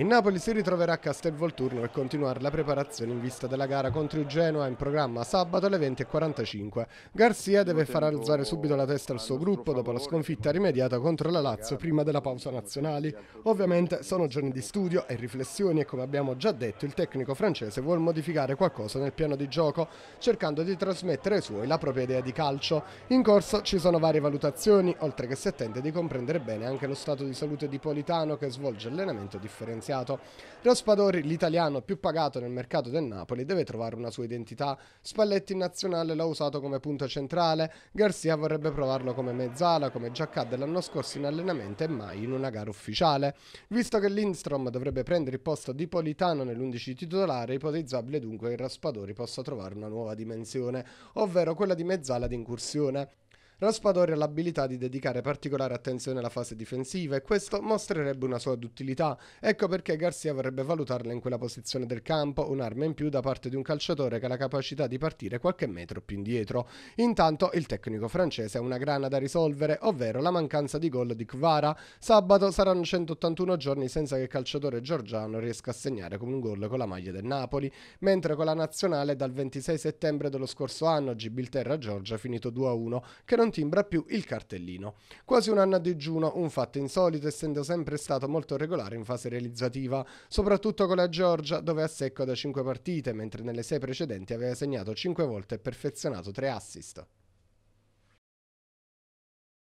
Il Napoli si ritroverà a Castelvolturno per continuare la preparazione in vista della gara contro il Genoa in programma sabato alle 20.45. Garzia deve far alzare subito la testa al suo gruppo dopo la sconfitta rimediata contro la Lazio prima della pausa nazionale. Ovviamente sono giorni di studio e riflessioni e come abbiamo già detto il tecnico francese vuole modificare qualcosa nel piano di gioco cercando di trasmettere ai suoi la propria idea di calcio. In corso ci sono varie valutazioni oltre che si attende di comprendere bene anche lo stato di salute di Politano che svolge allenamento differenziato differenziato. Raspadori, l'italiano più pagato nel mercato del Napoli, deve trovare una sua identità. Spalletti in nazionale l'ha usato come punto centrale, Garcia vorrebbe provarlo come mezzala, come già accadde l'anno scorso in allenamento e mai in una gara ufficiale. Visto che Lindstrom dovrebbe prendere il posto di Politano nell'11 titolare, è ipotizzabile dunque che Raspadori possa trovare una nuova dimensione, ovvero quella di mezzala d'incursione. Raspadori ha l'abilità di dedicare particolare attenzione alla fase difensiva e questo mostrerebbe una sua duttilità, ecco perché Garcia vorrebbe valutarla in quella posizione del campo, un'arma in più da parte di un calciatore che ha la capacità di partire qualche metro più indietro. Intanto il tecnico francese ha una grana da risolvere, ovvero la mancanza di gol di Kvara. Sabato saranno 181 giorni senza che il calciatore giorgiano riesca a segnare con un gol con la maglia del Napoli, mentre con la nazionale dal 26 settembre dello scorso anno gibilterra giorgia ha finito 2-1, che non non timbra più il cartellino. Quasi un anno a digiuno, un fatto insolito essendo sempre stato molto regolare in fase realizzativa, soprattutto con la Georgia dove è a secco da 5 partite, mentre nelle 6 precedenti aveva segnato 5 volte e perfezionato 3 assist.